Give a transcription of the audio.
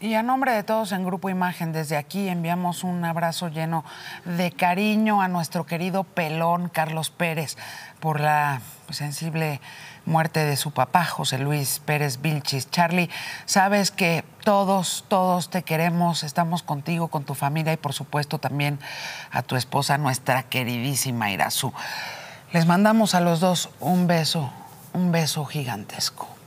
Y a nombre de todos en Grupo Imagen, desde aquí enviamos un abrazo lleno de cariño a nuestro querido pelón Carlos Pérez por la sensible muerte de su papá, José Luis Pérez Vilchis. Charlie, sabes que todos, todos te queremos, estamos contigo, con tu familia y por supuesto también a tu esposa, nuestra queridísima Irazú. Les mandamos a los dos un beso, un beso gigantesco.